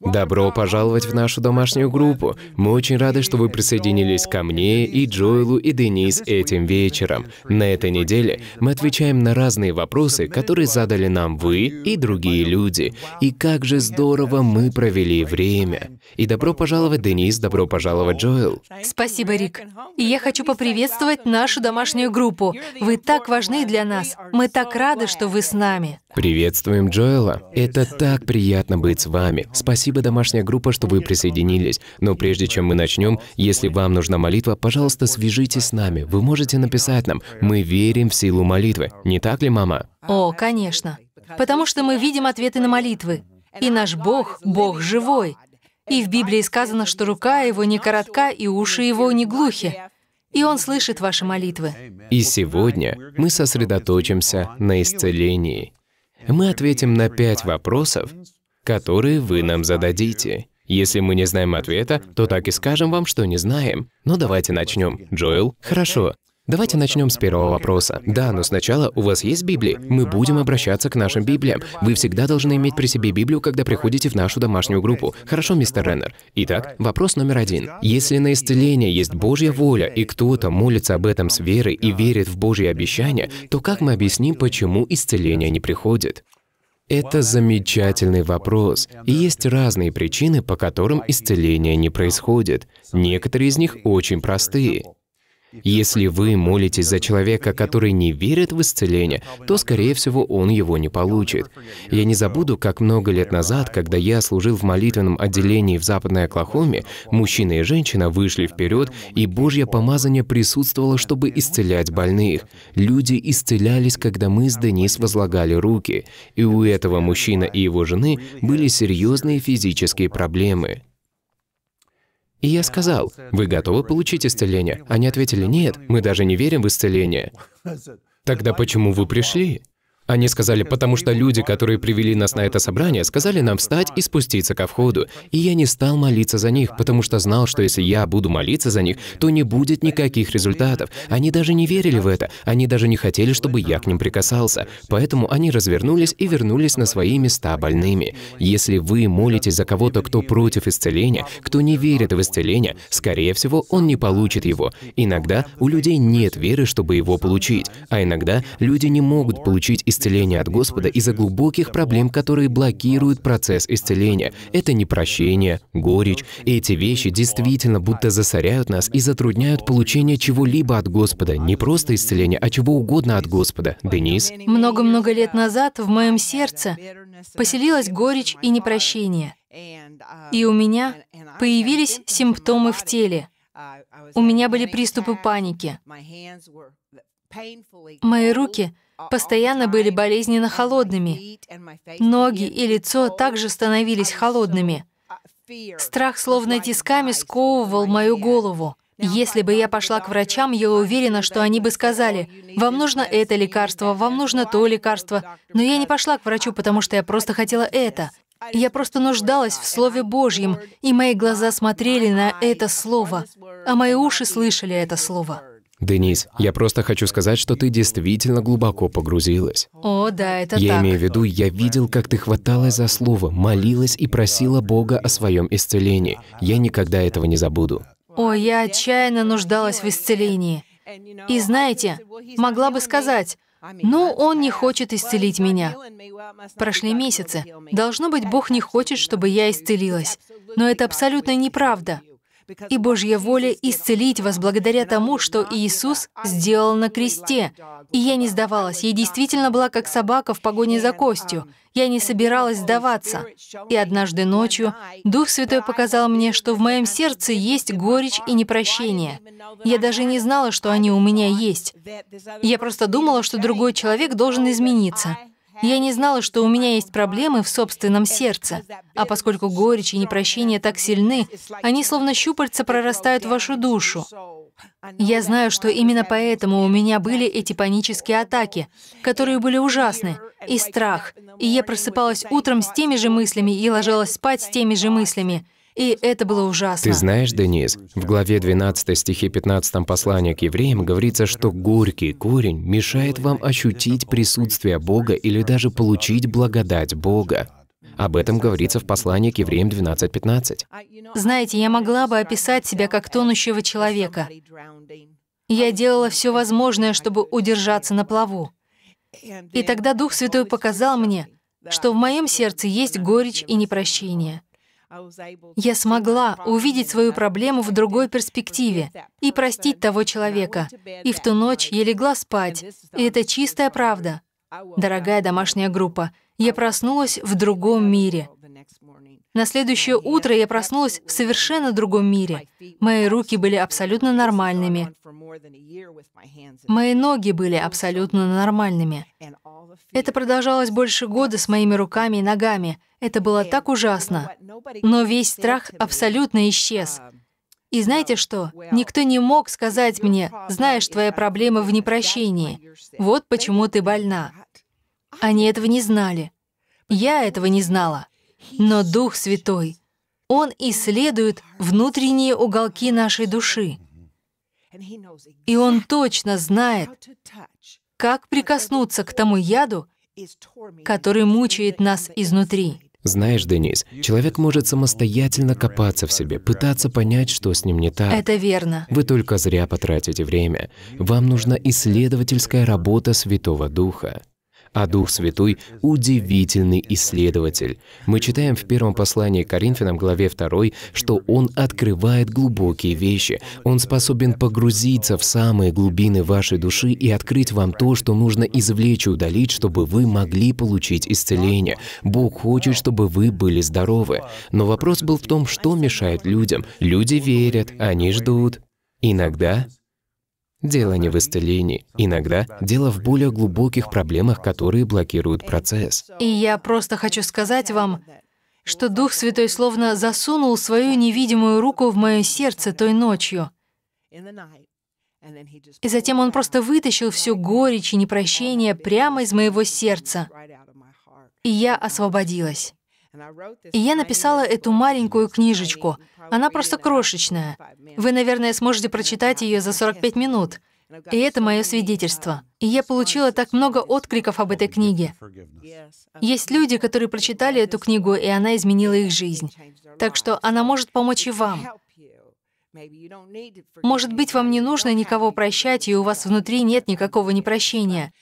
Добро пожаловать в нашу домашнюю группу. Мы очень рады, что вы присоединились ко мне и Джоэлу и Денис этим вечером. На этой неделе мы отвечаем на разные вопросы, которые задали нам вы и другие люди. И как же здорово мы провели время. И добро пожаловать, Денис, добро пожаловать, Джоэл. Спасибо, Рик. И я хочу поприветствовать нашу домашнюю группу. Вы так важны для нас. Мы так рады, что вы с нами. Приветствуем Джоэла. Это так приятно быть с вами. Спасибо, домашняя группа, что вы присоединились. Но прежде чем мы начнем, если вам нужна молитва, пожалуйста, свяжитесь с нами. Вы можете написать нам. Мы верим в силу молитвы. Не так ли, мама? О, конечно. Потому что мы видим ответы на молитвы. И наш Бог — Бог живой. И в Библии сказано, что рука его не коротка, и уши его не глухи и Он слышит ваши молитвы. И сегодня мы сосредоточимся на исцелении мы ответим на пять вопросов, которые вы нам зададите. Если мы не знаем ответа, то так и скажем вам, что не знаем. Но ну, давайте начнем. Джоэл, хорошо, Давайте начнем с первого вопроса. Да, но сначала у вас есть Библия. Мы будем обращаться к нашим Библиям. Вы всегда должны иметь при себе Библию, когда приходите в нашу домашнюю группу. Хорошо, мистер Реннер? Итак, вопрос номер один. Если на исцеление есть Божья воля, и кто-то молится об этом с верой и верит в Божьи обещания, то как мы объясним, почему исцеление не приходит? Это замечательный вопрос. И есть разные причины, по которым исцеление не происходит. Некоторые из них очень простые. Если вы молитесь за человека, который не верит в исцеление, то, скорее всего, он его не получит. Я не забуду, как много лет назад, когда я служил в молитвенном отделении в Западной Оклахоме, мужчина и женщина вышли вперед, и Божье помазание присутствовало, чтобы исцелять больных. Люди исцелялись, когда мы с Денис возлагали руки. И у этого мужчины и его жены были серьезные физические проблемы. И я сказал, «Вы готовы получить исцеление?» Они ответили, «Нет, мы даже не верим в исцеление». Тогда почему вы пришли? Они сказали, потому что люди, которые привели нас на это собрание, сказали нам встать и спуститься ко входу. И я не стал молиться за них, потому что знал, что если я буду молиться за них, то не будет никаких результатов. Они даже не верили в это, они даже не хотели, чтобы я к ним прикасался. Поэтому они развернулись и вернулись на свои места больными. Если вы молитесь за кого-то, кто против исцеления, кто не верит в исцеление, скорее всего, он не получит его. Иногда у людей нет веры, чтобы его получить, а иногда люди не могут получить исцеление исцеления от Господа из-за глубоких проблем, которые блокируют процесс исцеления. Это непрощение, горечь. эти вещи действительно будто засоряют нас и затрудняют получение чего-либо от Господа. Не просто исцеления, а чего угодно от Господа. Денис? Много-много лет назад в моем сердце поселилась горечь и непрощение. И у меня появились симптомы в теле. У меня были приступы паники. Мои руки постоянно были болезненно холодными. Ноги и лицо также становились холодными. Страх словно тисками сковывал мою голову. Если бы я пошла к врачам, я уверена, что они бы сказали, «Вам нужно это лекарство, вам нужно то лекарство». Но я не пошла к врачу, потому что я просто хотела это. Я просто нуждалась в Слове Божьем, и мои глаза смотрели на это Слово, а мои уши слышали это Слово. Денис, я просто хочу сказать, что ты действительно глубоко погрузилась. О, да, это я так. Я имею в виду, я видел, как ты хваталась за слово, молилась и просила Бога о своем исцелении. Я никогда этого не забуду. О, я отчаянно нуждалась в исцелении. И знаете, могла бы сказать, ну, он не хочет исцелить меня. Прошли месяцы. Должно быть, Бог не хочет, чтобы я исцелилась. Но это абсолютно неправда и Божья воля исцелить вас благодаря тому, что Иисус сделал на кресте. И я не сдавалась. Я действительно была как собака в погоне за костью. Я не собиралась сдаваться. И однажды ночью Дух Святой показал мне, что в моем сердце есть горечь и непрощение. Я даже не знала, что они у меня есть. Я просто думала, что другой человек должен измениться. Я не знала, что у меня есть проблемы в собственном сердце. А поскольку горечь и непрощение так сильны, они словно щупальца прорастают в вашу душу. Я знаю, что именно поэтому у меня были эти панические атаки, которые были ужасны, и страх. И я просыпалась утром с теми же мыслями и ложилась спать с теми же мыслями. И это было ужасно. Ты знаешь, Денис, в главе 12 стихе 15 послания к евреям говорится, что горький корень мешает вам ощутить присутствие Бога или даже получить благодать Бога. Об этом говорится в послании к евреям 12.15. Знаете, я могла бы описать себя как тонущего человека. Я делала все возможное, чтобы удержаться на плаву. И тогда Дух Святой показал мне, что в моем сердце есть горечь и непрощение. Я смогла увидеть свою проблему в другой перспективе и простить того человека. И в ту ночь я легла спать. И это чистая правда. Дорогая домашняя группа, я проснулась в другом мире — на следующее утро я проснулась в совершенно другом мире. Мои руки были абсолютно нормальными. Мои ноги были абсолютно нормальными. Это продолжалось больше года с моими руками и ногами. Это было так ужасно. Но весь страх абсолютно исчез. И знаете что? Никто не мог сказать мне, знаешь, твоя проблема в непрощении. Вот почему ты больна. Они этого не знали. Я этого не знала но Дух Святой. Он исследует внутренние уголки нашей души. И Он точно знает, как прикоснуться к тому яду, который мучает нас изнутри. Знаешь, Денис, человек может самостоятельно копаться в себе, пытаться понять, что с ним не так. Это верно. Вы только зря потратите время. Вам нужна исследовательская работа Святого Духа а Дух Святой — удивительный исследователь. Мы читаем в первом послании к Коринфянам, главе 2, что Он открывает глубокие вещи. Он способен погрузиться в самые глубины вашей души и открыть вам то, что нужно извлечь и удалить, чтобы вы могли получить исцеление. Бог хочет, чтобы вы были здоровы. Но вопрос был в том, что мешает людям. Люди верят, они ждут. Иногда Дело не в исцелении. Иногда дело в более глубоких проблемах, которые блокируют процесс. И я просто хочу сказать вам, что Дух Святой словно засунул свою невидимую руку в мое сердце той ночью. И затем он просто вытащил всю горечь и непрощение прямо из моего сердца. И я освободилась. И я написала эту маленькую книжечку. Она просто крошечная. Вы, наверное, сможете прочитать ее за 45 минут. И это мое свидетельство. И я получила так много откликов об этой книге. Есть люди, которые прочитали эту книгу, и она изменила их жизнь. Так что она может помочь и вам. Может быть, вам не нужно никого прощать, и у вас внутри нет никакого непрощения.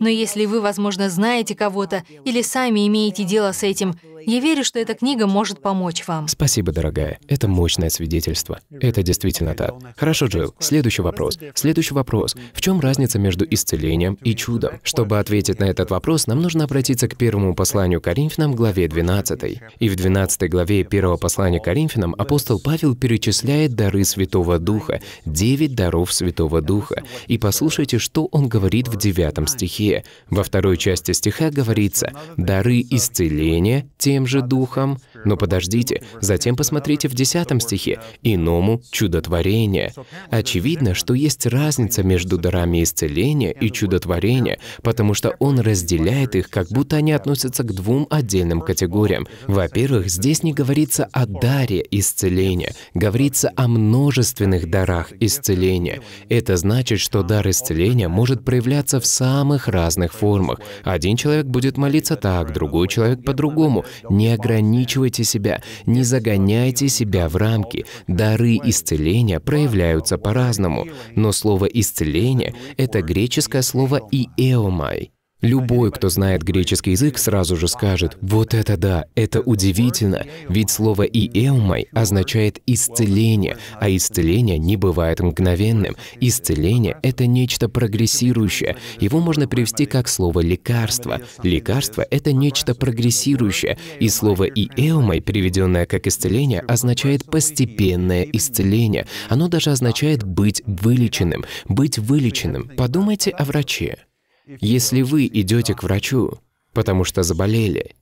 Но если вы, возможно, знаете кого-то или сами имеете дело с этим, я верю, что эта книга может помочь вам. Спасибо, дорогая. Это мощное свидетельство. Это действительно так. Хорошо, Джилл. Следующий вопрос. Следующий вопрос. В чем разница между исцелением и чудом? Чтобы ответить на этот вопрос, нам нужно обратиться к первому посланию Коринфянам, главе 12. И в 12 главе первого послания Коринфянам апостол Павел перечисляет дары Святого Духа, 9 даров Святого Духа. И послушайте, что он говорит в девятом стихе. Во второй части стиха говорится «дары исцеления тем же духом, но подождите, затем посмотрите в 10 стихе «иному чудотворение». Очевидно, что есть разница между дарами исцеления и чудотворения, потому что он разделяет их, как будто они относятся к двум отдельным категориям. Во-первых, здесь не говорится о даре исцеления, говорится о множественных дарах исцеления. Это значит, что дар исцеления может проявляться в самых разных формах. Один человек будет молиться так, другой человек по-другому. Не ограничивайте Обманывайте себя, не загоняйте себя в рамки. Дары исцеления проявляются по-разному, но слово «исцеление» — это греческое слово «иеомай». Любой, кто знает греческий язык, сразу же скажет, вот это да, это удивительно, ведь слово «иеумай» означает «исцеление», а исцеление не бывает мгновенным. Исцеление — это нечто прогрессирующее. Его можно привести как слово «лекарство». Лекарство — это нечто прогрессирующее, и слово «иеумай», приведенное как исцеление, означает постепенное исцеление. Оно даже означает быть вылеченным, быть вылеченным. Подумайте о враче. Если вы идете к врачу, потому что заболели,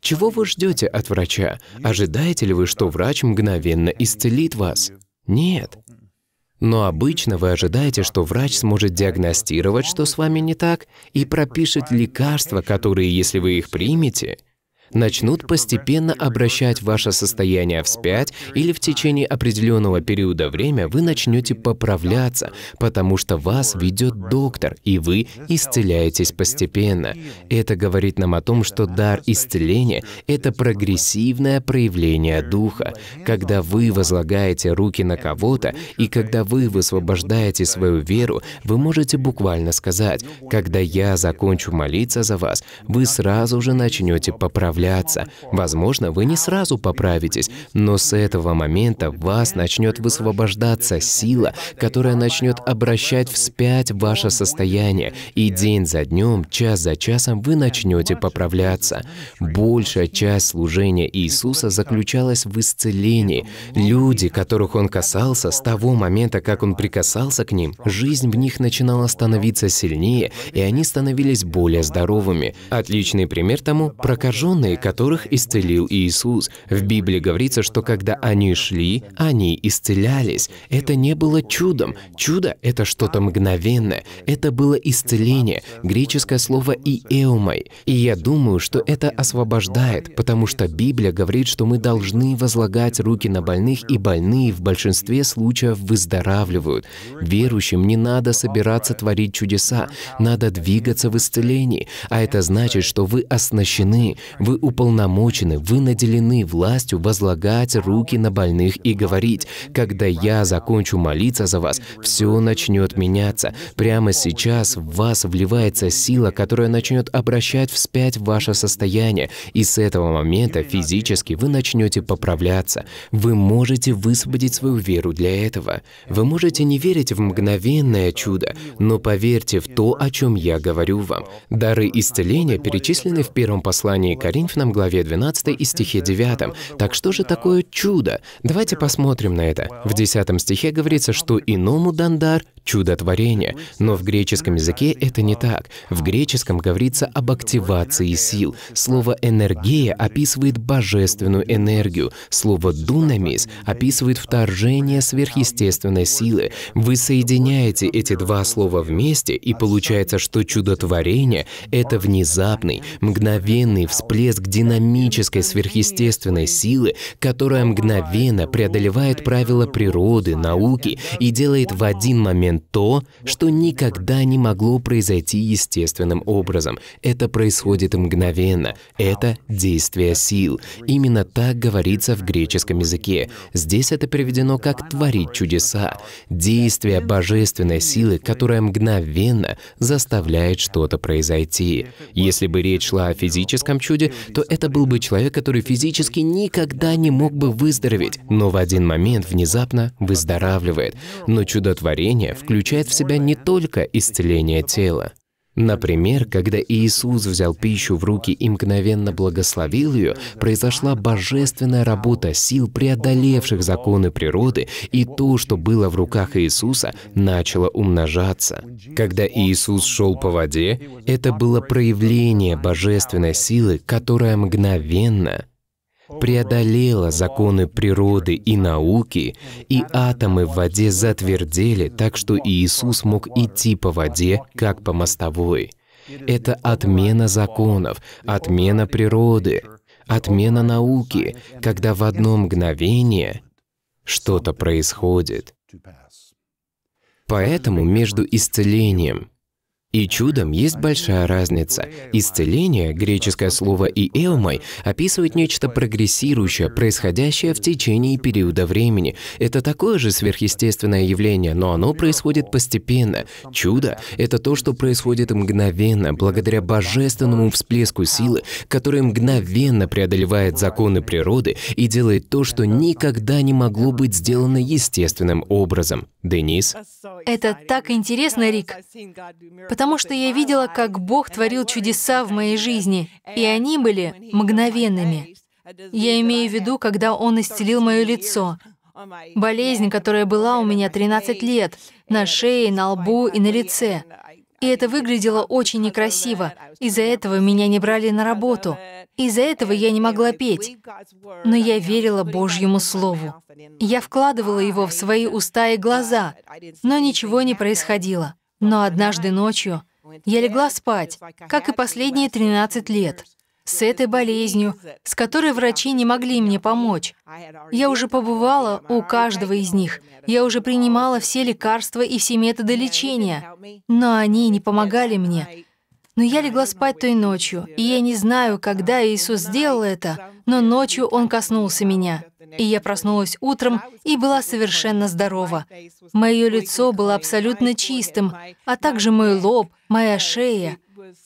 чего вы ждете от врача? Ожидаете ли вы, что врач мгновенно исцелит вас? Нет. Но обычно вы ожидаете, что врач сможет диагностировать, что с вами не так, и пропишет лекарства, которые, если вы их примете, начнут постепенно обращать ваше состояние вспять, или в течение определенного периода времени вы начнете поправляться, потому что вас ведет доктор, и вы исцеляетесь постепенно. Это говорит нам о том, что дар исцеления — это прогрессивное проявление Духа. Когда вы возлагаете руки на кого-то, и когда вы высвобождаете свою веру, вы можете буквально сказать, «Когда я закончу молиться за вас, вы сразу же начнете поправляться» исправляться. Возможно, вы не сразу поправитесь, но с этого момента в вас начнет высвобождаться сила, которая начнет обращать вспять ваше состояние, и день за днем, час за часом вы начнете поправляться. Большая часть служения Иисуса заключалась в исцелении. Люди, которых Он касался, с того момента, как Он прикасался к ним, жизнь в них начинала становиться сильнее, и они становились более здоровыми. Отличный пример тому – прокаженный демоны, которых исцелил Иисус. В Библии говорится, что когда они шли, они исцелялись. Это не было чудом. Чудо — это что-то мгновенное. Это было исцеление, греческое слово «иэумой». И я думаю, что это освобождает, потому что Библия говорит, что мы должны возлагать руки на больных, и больные в большинстве случаев выздоравливают. Верующим не надо собираться творить чудеса, надо двигаться в исцелении. А это значит, что вы оснащены, вы вы уполномочены, вы наделены властью возлагать руки на больных и говорить, «Когда я закончу молиться за вас, все начнет меняться». Прямо сейчас в вас вливается сила, которая начнет обращать вспять ваше состояние, и с этого момента физически вы начнете поправляться. Вы можете высвободить свою веру для этого. Вы можете не верить в мгновенное чудо, но поверьте в то, о чем я говорю вам. Дары исцеления перечислены в первом послании Коринфянам, Коринфянам, главе 12 и стихе 9. Так что же такое чудо? Давайте посмотрим на это. В 10 стихе говорится, что иному дан дар, чудотворение, но в греческом языке это не так. В греческом говорится об активации сил. Слово «энергия» описывает божественную энергию. Слово «дунамис» описывает вторжение сверхъестественной силы. Вы соединяете эти два слова вместе, и получается, что чудотворение — это внезапный, мгновенный всплеск динамической сверхъестественной силы, которая мгновенно преодолевает правила природы, науки и делает в один момент момент то, что никогда не могло произойти естественным образом. Это происходит мгновенно. Это действие сил. Именно так говорится в греческом языке. Здесь это переведено как «творить чудеса». Действие божественной силы, которая мгновенно заставляет что-то произойти. Если бы речь шла о физическом чуде, то это был бы человек, который физически никогда не мог бы выздороветь, но в один момент внезапно выздоравливает. Но чудотворение в включает в себя не только исцеление тела. Например, когда Иисус взял пищу в руки и мгновенно благословил ее, произошла божественная работа сил, преодолевших законы природы, и то, что было в руках Иисуса, начало умножаться. Когда Иисус шел по воде, это было проявление божественной силы, которая мгновенно преодолела законы природы и науки, и атомы в воде затвердели, так что Иисус мог идти по воде, как по мостовой. Это отмена законов, отмена природы, отмена науки, когда в одно мгновение что-то происходит. Поэтому между исцелением и чудом есть большая разница. Исцеление, греческое слово и «иэумой», описывает нечто прогрессирующее, происходящее в течение периода времени. Это такое же сверхъестественное явление, но оно происходит постепенно. Чудо — это то, что происходит мгновенно, благодаря божественному всплеску силы, который мгновенно преодолевает законы природы и делает то, что никогда не могло быть сделано естественным образом. Денис. Это так интересно, Рик, потому что я видела, как Бог творил чудеса в моей жизни, и они были мгновенными. Я имею в виду, когда Он исцелил мое лицо, болезнь, которая была у меня 13 лет, на шее, на лбу и на лице. И это выглядело очень некрасиво. Из-за этого меня не брали на работу. Из-за этого я не могла петь. Но я верила Божьему Слову. Я вкладывала его в свои уста и глаза, но ничего не происходило. Но однажды ночью я легла спать, как и последние 13 лет с этой болезнью, с которой врачи не могли мне помочь. Я уже побывала у каждого из них. Я уже принимала все лекарства и все методы лечения. Но они не помогали мне. Но я легла спать той ночью, и я не знаю, когда Иисус сделал это, но ночью Он коснулся меня. И я проснулась утром и была совершенно здорова. Мое лицо было абсолютно чистым, а также мой лоб, моя шея.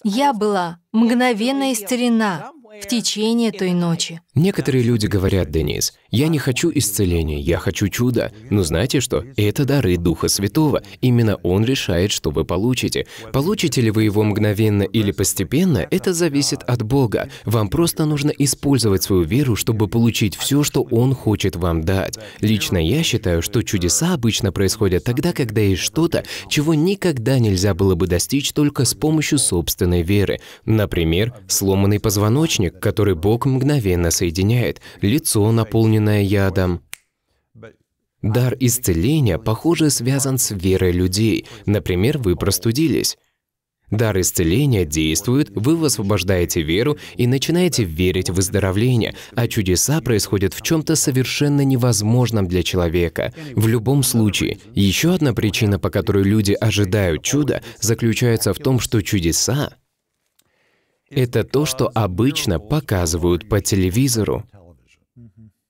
Я была мгновенно истерена, в течение той ночи. Некоторые люди говорят, Денис, я не хочу исцеления, я хочу чуда. Но знаете что? Это дары Духа Святого. Именно Он решает, что вы получите. Получите ли вы его мгновенно или постепенно, это зависит от Бога. Вам просто нужно использовать свою веру, чтобы получить все, что Он хочет вам дать. Лично я считаю, что чудеса обычно происходят тогда, когда есть что-то, чего никогда нельзя было бы достичь только с помощью собственной веры. Например, сломанный позвоночник источник, который Бог мгновенно соединяет, лицо, наполненное ядом. Дар исцеления, похоже, связан с верой людей. Например, вы простудились. Дар исцеления действует, вы высвобождаете веру и начинаете верить в выздоровление, а чудеса происходят в чем-то совершенно невозможном для человека. В любом случае, еще одна причина, по которой люди ожидают чуда, заключается в том, что чудеса это то, что обычно показывают по телевизору.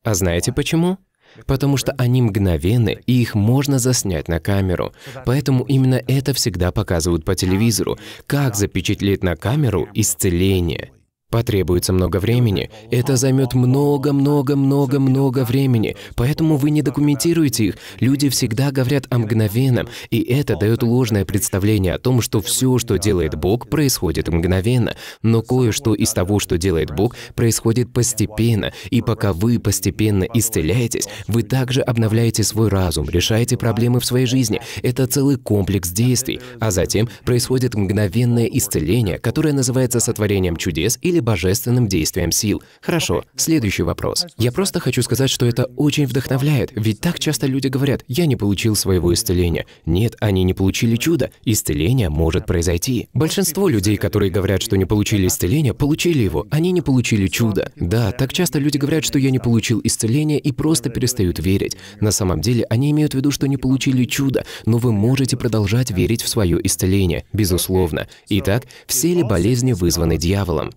А знаете почему? Потому что они мгновенны, и их можно заснять на камеру. Поэтому именно это всегда показывают по телевизору. Как запечатлеть на камеру исцеление. Потребуется много времени. Это займет много-много-много-много времени. Поэтому вы не документируете их. Люди всегда говорят о мгновенном, и это дает ложное представление о том, что все, что делает Бог, происходит мгновенно. Но кое-что из того, что делает Бог, происходит постепенно. И пока вы постепенно исцеляетесь, вы также обновляете свой разум, решаете проблемы в своей жизни. Это целый комплекс действий. А затем происходит мгновенное исцеление, которое называется сотворением чудес или или божественным действием сил. Хорошо, следующий вопрос. Я просто хочу сказать, что это очень вдохновляет, ведь так часто люди говорят, я не получил своего исцеления. Нет, они не получили чудо. Исцеление может произойти. Большинство людей, которые говорят, что не получили исцеление, получили его. Они не получили чудо. Да, так часто люди говорят, что я не получил исцеление и просто перестают верить. На самом деле, они имеют в виду, что не получили чудо, но вы можете продолжать верить в свое исцеление, безусловно. Итак, все ли болезни вызваны дьяволом?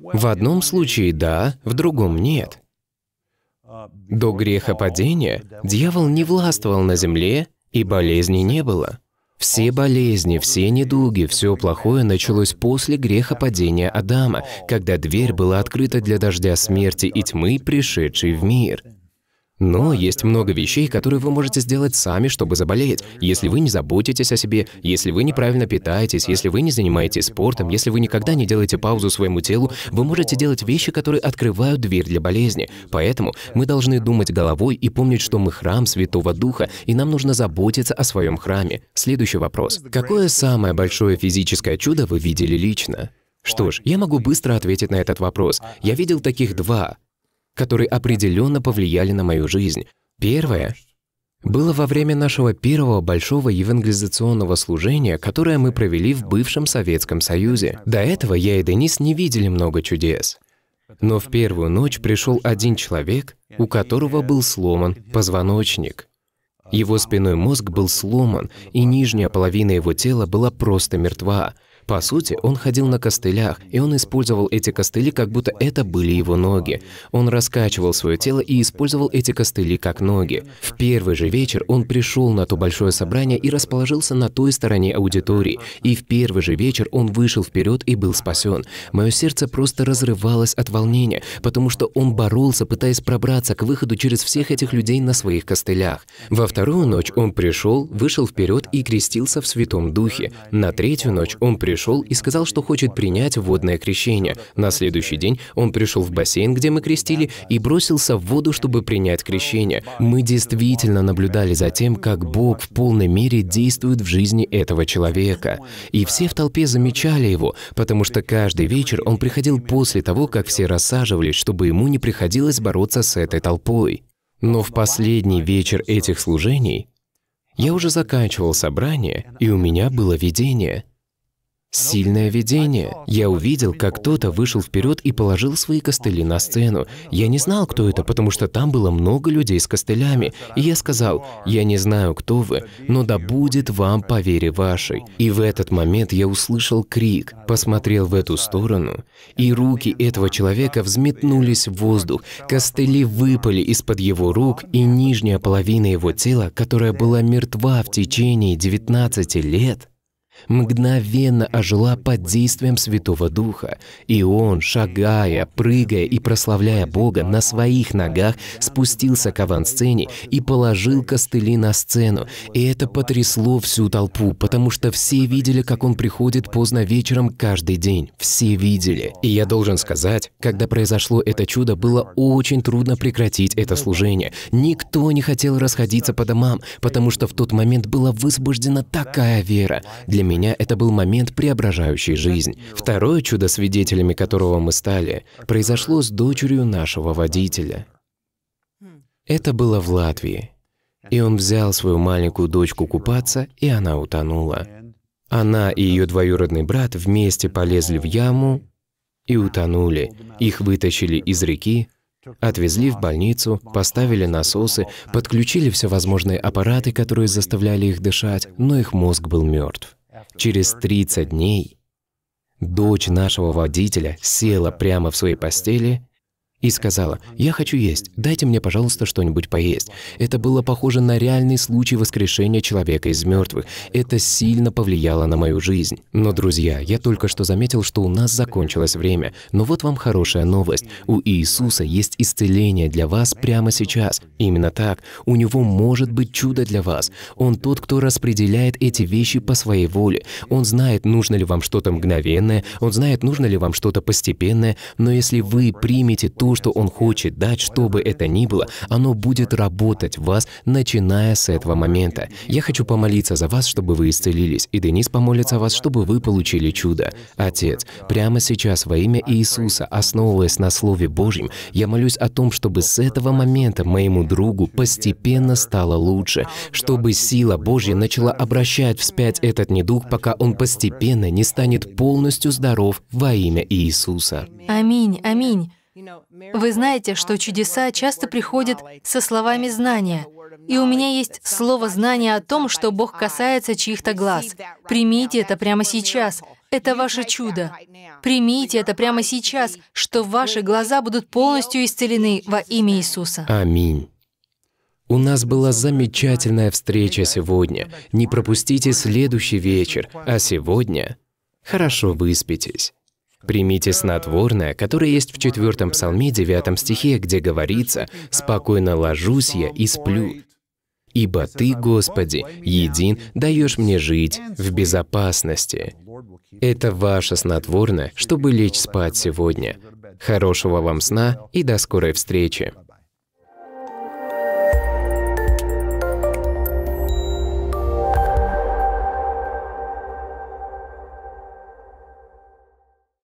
В одном случае да, в другом нет. До грехопадения дьявол не властвовал на земле, и болезни не было. Все болезни, все недуги, все плохое началось после грехопадения Адама, когда дверь была открыта для дождя смерти и тьмы, пришедшей в мир. Но есть много вещей, которые вы можете сделать сами, чтобы заболеть. Если вы не заботитесь о себе, если вы неправильно питаетесь, если вы не занимаетесь спортом, если вы никогда не делаете паузу своему телу, вы можете делать вещи, которые открывают дверь для болезни. Поэтому мы должны думать головой и помнить, что мы храм Святого Духа, и нам нужно заботиться о своем храме. Следующий вопрос. Какое самое большое физическое чудо вы видели лично? Что ж, я могу быстро ответить на этот вопрос. Я видел таких два которые определенно повлияли на мою жизнь. Первое было во время нашего первого большого евангелизационного служения, которое мы провели в бывшем Советском Союзе. До этого я и Денис не видели много чудес. Но в первую ночь пришел один человек, у которого был сломан позвоночник. Его спиной мозг был сломан, и нижняя половина его тела была просто мертва — по сути, он ходил на костылях, и он использовал эти костыли, как будто это были его ноги. Он раскачивал свое тело и использовал эти костыли как ноги. В первый же вечер он пришел на то большое собрание и расположился на той стороне аудитории. И в первый же вечер он вышел вперед и был спасен. Мое сердце просто разрывалось от волнения, потому что он боролся, пытаясь пробраться к выходу через всех этих людей на своих костылях. Во вторую ночь он пришел, вышел вперед и крестился в Святом Духе. На третью ночь он пришел пришел и сказал, что хочет принять водное крещение. На следующий день он пришел в бассейн, где мы крестили, и бросился в воду, чтобы принять крещение. Мы действительно наблюдали за тем, как Бог в полной мере действует в жизни этого человека. И все в толпе замечали его, потому что каждый вечер он приходил после того, как все рассаживались, чтобы ему не приходилось бороться с этой толпой. Но в последний вечер этих служений я уже заканчивал собрание, и у меня было видение. Сильное видение. Я увидел, как кто-то вышел вперед и положил свои костыли на сцену. Я не знал, кто это, потому что там было много людей с костылями. И я сказал, «Я не знаю, кто вы, но да будет вам по вере вашей». И в этот момент я услышал крик, посмотрел в эту сторону, и руки этого человека взметнулись в воздух, костыли выпали из-под его рук, и нижняя половина его тела, которая была мертва в течение 19 лет, мгновенно ожила под действием Святого Духа, и он, шагая, прыгая и прославляя Бога, на своих ногах спустился к авансцене и положил костыли на сцену. И это потрясло всю толпу, потому что все видели, как он приходит поздно вечером каждый день. Все видели. И я должен сказать, когда произошло это чудо, было очень трудно прекратить это служение. Никто не хотел расходиться по домам, потому что в тот момент была высвобождена такая вера. Для меня это был момент, преображающий жизнь. Второе чудо, свидетелями которого мы стали, произошло с дочерью нашего водителя. Это было в Латвии. И он взял свою маленькую дочку купаться, и она утонула. Она и ее двоюродный брат вместе полезли в яму и утонули. Их вытащили из реки, отвезли в больницу, поставили насосы, подключили всевозможные аппараты, которые заставляли их дышать, но их мозг был мертв. Через 30 дней дочь нашего водителя села прямо в своей постели и сказала, «Я хочу есть, дайте мне, пожалуйста, что-нибудь поесть». Это было похоже на реальный случай воскрешения человека из мертвых. Это сильно повлияло на мою жизнь. Но, друзья, я только что заметил, что у нас закончилось время. Но вот вам хорошая новость. У Иисуса есть исцеление для вас прямо сейчас. Именно так. У Него может быть чудо для вас. Он тот, кто распределяет эти вещи по своей воле. Он знает, нужно ли вам что-то мгновенное, Он знает, нужно ли вам что-то постепенное, но если вы примете ту то, что Он хочет дать, что бы это ни было, оно будет работать в вас, начиная с этого момента. Я хочу помолиться за вас, чтобы вы исцелились, и Денис помолится о вас, чтобы вы получили чудо. Отец, прямо сейчас во имя Иисуса, основываясь на Слове Божьем, я молюсь о том, чтобы с этого момента моему другу постепенно стало лучше, чтобы сила Божья начала обращать вспять этот недуг, пока он постепенно не станет полностью здоров во имя Иисуса. Аминь, аминь. Вы знаете, что чудеса часто приходят со словами знания. И у меня есть слово знания о том, что Бог касается чьих-то глаз. Примите это прямо сейчас. Это ваше чудо. Примите это прямо сейчас, что ваши глаза будут полностью исцелены во имя Иисуса. Аминь. У нас была замечательная встреча сегодня. Не пропустите следующий вечер, а сегодня хорошо выспитесь. Примите снотворное, которое есть в четвертом псалме, девятом стихе, где говорится «Спокойно ложусь я и сплю». «Ибо Ты, Господи, един, даешь мне жить в безопасности». Это ваше снотворное, чтобы лечь спать сегодня. Хорошего вам сна и до скорой встречи.